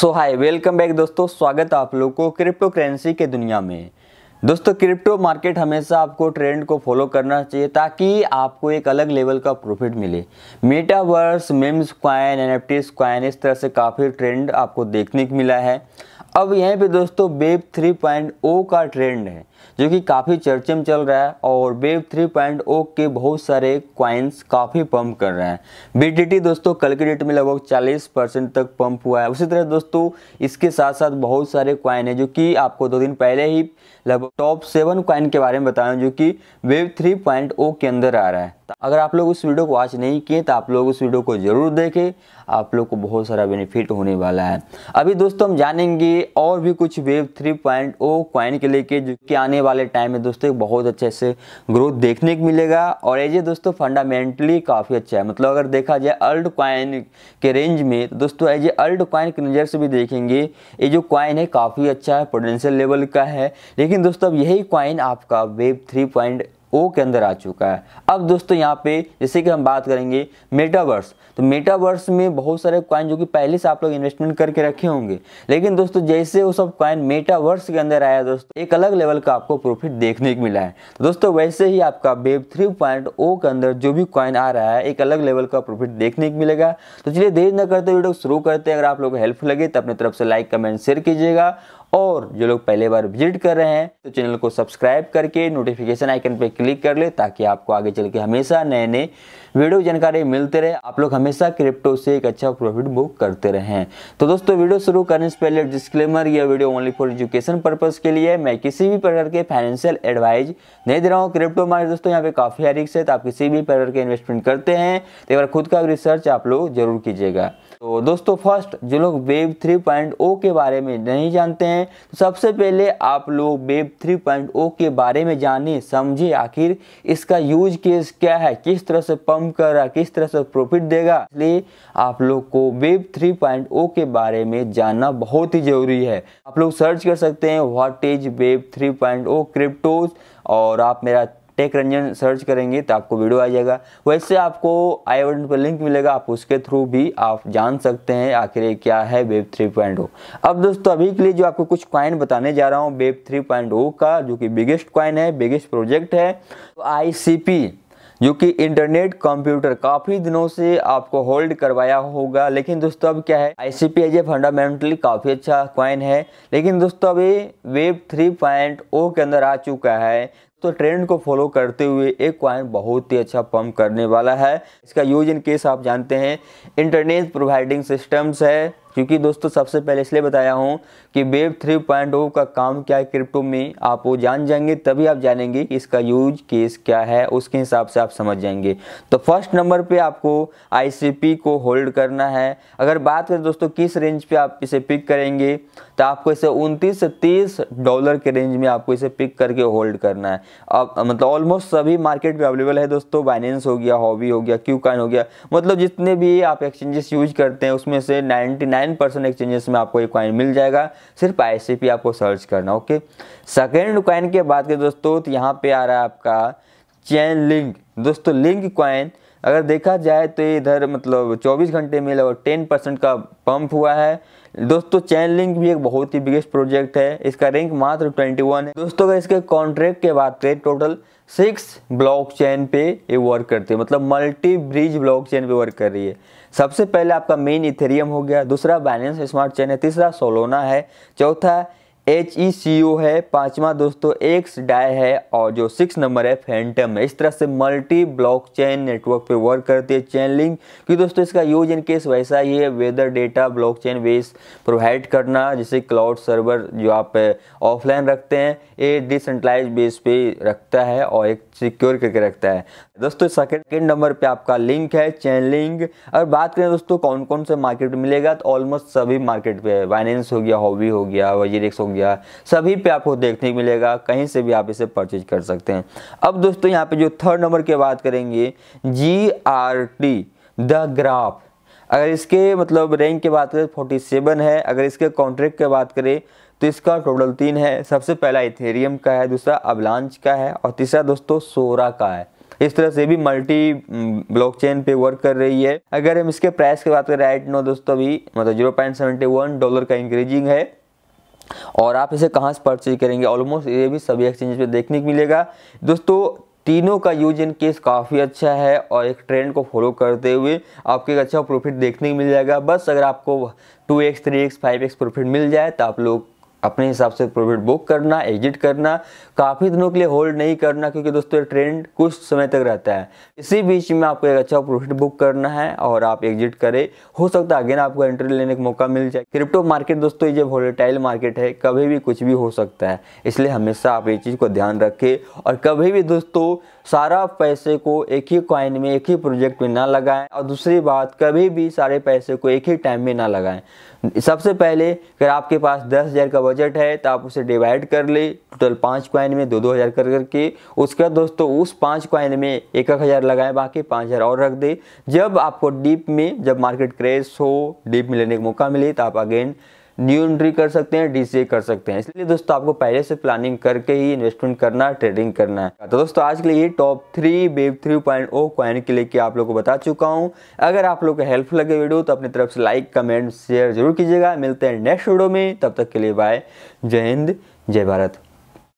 सो hi welcome back दोस्तों स्वागत आप लोग को क्रिप्टो करेंसी के दुनिया में दोस्तों क्रिप्टो मार्केट हमेशा आपको ट्रेंड को फॉलो करना चाहिए ताकि आपको एक अलग लेवल का प्रॉफिट मिले metaverse memes coin N F इस तरह से काफ़ी ट्रेंड आपको देखने को मिला है अब यहीं पे दोस्तों वेब 3.0 का ट्रेंड है जो कि काफ़ी चर्चे में चल रहा है और वेब 3.0 के बहुत सारे क्वाइंस काफ़ी पंप कर रहे हैं बी दोस्तों कल के डेट में लगभग 40 परसेंट तक पंप हुआ है उसी तरह दोस्तों इसके साथ साथ बहुत सारे क्वाइन हैं जो कि आपको दो दिन पहले ही लगभग टॉप सेवन क्वाइन के बारे में बताया जो कि वेब 3.0 के अंदर आ रहा है तो अगर आप लोग उस वीडियो को वॉच नहीं किए तो आप लोग उस वीडियो को ज़रूर देखें आप लोग को बहुत सारा बेनिफिट होने वाला है अभी दोस्तों हम जानेंगे और भी कुछ वेब 3.0 क्वाइन के लेके जो कि आने वाले टाइम में दोस्तों बहुत अच्छे से ग्रोथ देखने को मिलेगा और ये दोस्तों फंडामेंटली काफ़ी अच्छा है मतलब अगर देखा जाए अल्ड क्वाइन के रेंज में तो दोस्तों एज ए अल्ड क्वाइन के नज़र से भी देखेंगे ये जो क्वाइन है काफ़ी अच्छा है पोटेंशियल लेवल का है लेकिन दोस्तों अब यही क्वाइन आपका वेब थ्री ओ के अंदर आ चुका है अब दोस्तों यहाँ पे जैसे कि हम बात करेंगे मेटावर्स तो मेटावर्स में बहुत सारे कॉइन जो कि पहले से आप लोग इन्वेस्टमेंट करके रखे होंगे लेकिन दोस्तों जैसे वो सब कॉइन मेटावर्स के अंदर आया दोस्तों एक अलग लेवल का आपको प्रॉफिट देखने को मिला है तो दोस्तों वैसे ही आपका वेब थ्री के अंदर जो भी कॉइन आ रहा है एक अलग लेवल का प्रॉफिट देखने को मिलेगा तो चलिए देर न करते वीडियो शुरू करते हैं अगर आप लोग हेल्प लगे तो अपनी तरफ से लाइक कमेंट शेयर कीजिएगा और जो लोग पहले बार विजिट कर रहे हैं तो चैनल को सब्सक्राइब करके नोटिफिकेशन आइकन पर क्लिक कर ले ताकि आपको आगे चल के हमेशा नए नए वीडियो जानकारी मिलते रहे आप लोग हमेशा क्रिप्टो से एक अच्छा प्रॉफिट बुक करते रहें तो दोस्तों वीडियो शुरू करने से पहले डिस्क्लेमर यह video only for education purpose के लिए मैं किसी भी प्रकार के फाइनेंशियल एडवाइज नहीं दे रहा हूँ क्रिप्टो मार्केट दोस्तों यहाँ पे काफ़ी हरिक्स है तो आप किसी भी प्रकार के इन्वेस्टमेंट करते हैं तो एक बार खुद का रिसर्च आप लोग जरूर कीजिएगा तो दोस्तों फर्स्ट जो लोग वेब 3.0 के बारे में नहीं जानते हैं तो सबसे पहले आप लोग वेब 3.0 के बारे में जाने समझे आखिर इसका यूज केस क्या है किस तरह से पंप कर रहा किस तरह से प्रॉफिट देगा इसलिए आप लोग को वेब 3.0 के बारे में जानना बहुत ही जरूरी है आप लोग सर्च कर सकते हैं what is web three O cryptos और आप मेरा टेक रंजन सर्च करेंगे तो आपको वीडियो आ जाएगा वैसे आपको आई बटन पर लिंक मिलेगा आप उसके थ्रू भी आप जान सकते हैं आखिर क्या है वेब थ्री पॉइंट अब दोस्तों अभी के लिए जो आपको कुछ क्वाइन बताने जा रहा हूँ वेब थ्री पॉइंट का जो कि बिगेस्ट क्वाइन है बिगेस्ट प्रोजेक्ट है आई सी पी जो कि इंटरनेट कंप्यूटर काफ़ी दिनों से आपको होल्ड करवाया होगा लेकिन दोस्तों अब क्या है I C P as a fundamentally काफ़ी अच्छा क्वाइन है लेकिन दोस्तों अभी वेब थ्री पॉइंट ओ के अंदर आ चुका है तो ट्रेंड को फॉलो करते हुए एक क्वाइन बहुत ही अच्छा पम्प करने वाला है इसका यूज इन केस आप जानते हैं इंटरनेट प्रोवाइडिंग सिस्टम्स है क्योंकि दोस्तों सबसे पहले इसलिए बताया हूँ कि वेब 3.0 का, का काम क्या है क्रिप्टो में आप वो जान जाएंगे तभी आप जानेंगे कि इसका यूज केस क्या है उसके हिसाब से आप समझ जाएंगे तो फर्स्ट नंबर पे आपको आईसीपी को होल्ड करना है अगर बात करें दोस्तों किस रेंज पे आप इसे पिक करेंगे तो आपको इसे उनतीस से तीस डॉलर के रेंज में आपको इसे पिक करके होल्ड करना है अब मतलब ऑलमोस्ट सभी मार्केट में अवेलेबल है दोस्तों बाइनेंस हो गया हॉबी हो गया क्यू हो गया मतलब जितने भी आप एक्सचेंजेस यूज करते हैं उसमें से 99% एक्सचेंजेस में आपको ये क्वाइन मिल जाएगा सिर्फ आई आपको सर्च करना ओके सेकेंड क्वाइन की बात करें दोस्तों तो यहाँ पर आ रहा है आपका चैन लिंक दोस्तों लिंक क्वाइन अगर देखा जाए तो इधर मतलब 24 घंटे में लगभग 10 परसेंट का पंप हुआ है दोस्तों चैन लिंक भी एक बहुत ही बिगेस्ट प्रोजेक्ट है इसका रैंक मात्र 21 है दोस्तों अगर इसके कॉन्ट्रैक्ट के बात करें टोटल सिक्स ब्लॉक चैन पे ये वर्क करती है मतलब मल्टी ब्रिज ब्लॉक चैन पे वर्क कर रही है सबसे पहले आपका मेन इथेरियम हो गया दूसरा बैलेंस स्मार्ट चैन है तीसरा सोलोना है चौथा एच ई सी ओ है पांचवा दोस्तों एक्स डाई है और जो सिक्स नंबर है फैंटम है इस तरह से मल्टी ब्लॉक चेन नेटवर्क पे वर्क करती है चेन लिंक क्योंकि दोस्तों इसका यूज इन केस वैसा ही है weather data block chain base provide करना जैसे क्लाउड सर्वर जो आप ऑफलाइन रखते हैं ये डिसेंट्रलाइज बेस पे रखता है और एक सिक्योर करके रखता है दोस्तों सेकेंड नंबर पे आपका लिंक है चैन लिंक अगर बात करें दोस्तों कौन कौन से मार्केट मिलेगा तो ऑलमोस्ट सभी मार्केट पे है फाइनेंस हो गया हॉबी हो गया वजीरिक्स हो गया गया सभी पे आपको देखने को मिलेगा कहीं से भी आप इसे परचेज कर सकते हैं अब दोस्तों यहाँ पे जो थर्ड नंबर की बात करेंगे G R T the graph अगर इसके मतलब रैंक की बात करें फोर्टी सेवन है अगर इसके कॉन्ट्रैक्ट की बात करें तो इसका टोटल तीन है सबसे पहला इथेरियम का है दूसरा अबलांच का है और तीसरा दोस्तों सोरा का है इस तरह से भी मल्टी ब्लॉकचेन mm, पे वर्क कर रही है अगर हम इसके प्राइस की बात करें राइट नो दोस्तों अभी मतलब zero point seventy one dollar का इंक्रीजिंग है और आप इसे कहाँ से परचेज करेंगे ऑलमोस्ट ये भी सभी एक्सचेंज पे देखने को मिलेगा दोस्तों तीनों का यूज इन केस काफ़ी अच्छा है और एक ट्रेंड को फॉलो करते हुए आपको एक अच्छा प्रॉफिट देखने को मिल जाएगा बस अगर आपको two X three X five X profit मिल जाए तो आप लोग अपने हिसाब से प्रॉफिट बुक करना एग्जिट करना काफ़ी दिनों के लिए होल्ड नहीं करना क्योंकि दोस्तों ये ट्रेंड कुछ समय तक रहता है इसी बीच में आपको एक अच्छा प्रॉफिट बुक करना है और आप एग्जिट करें हो सकता है अगेन आपको एंट्री लेने का मौका मिल जाए क्रिप्टो मार्केट दोस्तों ये वोलेटाइल मार्केट है कभी भी कुछ भी हो सकता है इसलिए हमेशा आप ये चीज़ को ध्यान रखें और कभी भी दोस्तों सारा पैसे को एक ही क्वाइन में एक ही प्रोजेक्ट में ना लगाएं और दूसरी बात कभी भी सारे पैसे को एक ही टाइम में ना लगाएं सबसे पहले अगर आपके पास दस हज़ार का बजट है तो आप उसे डिवाइड कर ले टोटल पाँच कॉइन में दो दो हज़ार कर करके उसके बाद दोस्तों उस पाँच कॉइन में एक एक हज़ार लगाएं बाकी पाँच हज़ार और रख दे जब आपको डीप में जब मार्केट क्रेश हो डीप में लेने का मौका मिले तो आप अगेन न्यू एंट्री कर सकते हैं डीसीए कर सकते हैं इसलिए दोस्तों आपको पहले से प्लानिंग करके ही इन्वेस्टमेंट करना ट्रेडिंग करना है तो दोस्तों आज के लिए top three web three point O coin के लेके आप लोग को बता चुका हूँ अगर आप लोग को हेल्प लगे वीडियो तो अपनी तरफ से लाइक कमेंट शेयर जरूर कीजिएगा मिलते हैं नेक्स्ट वीडियो में तब तक के लिए बाय जय हिंद जय भारत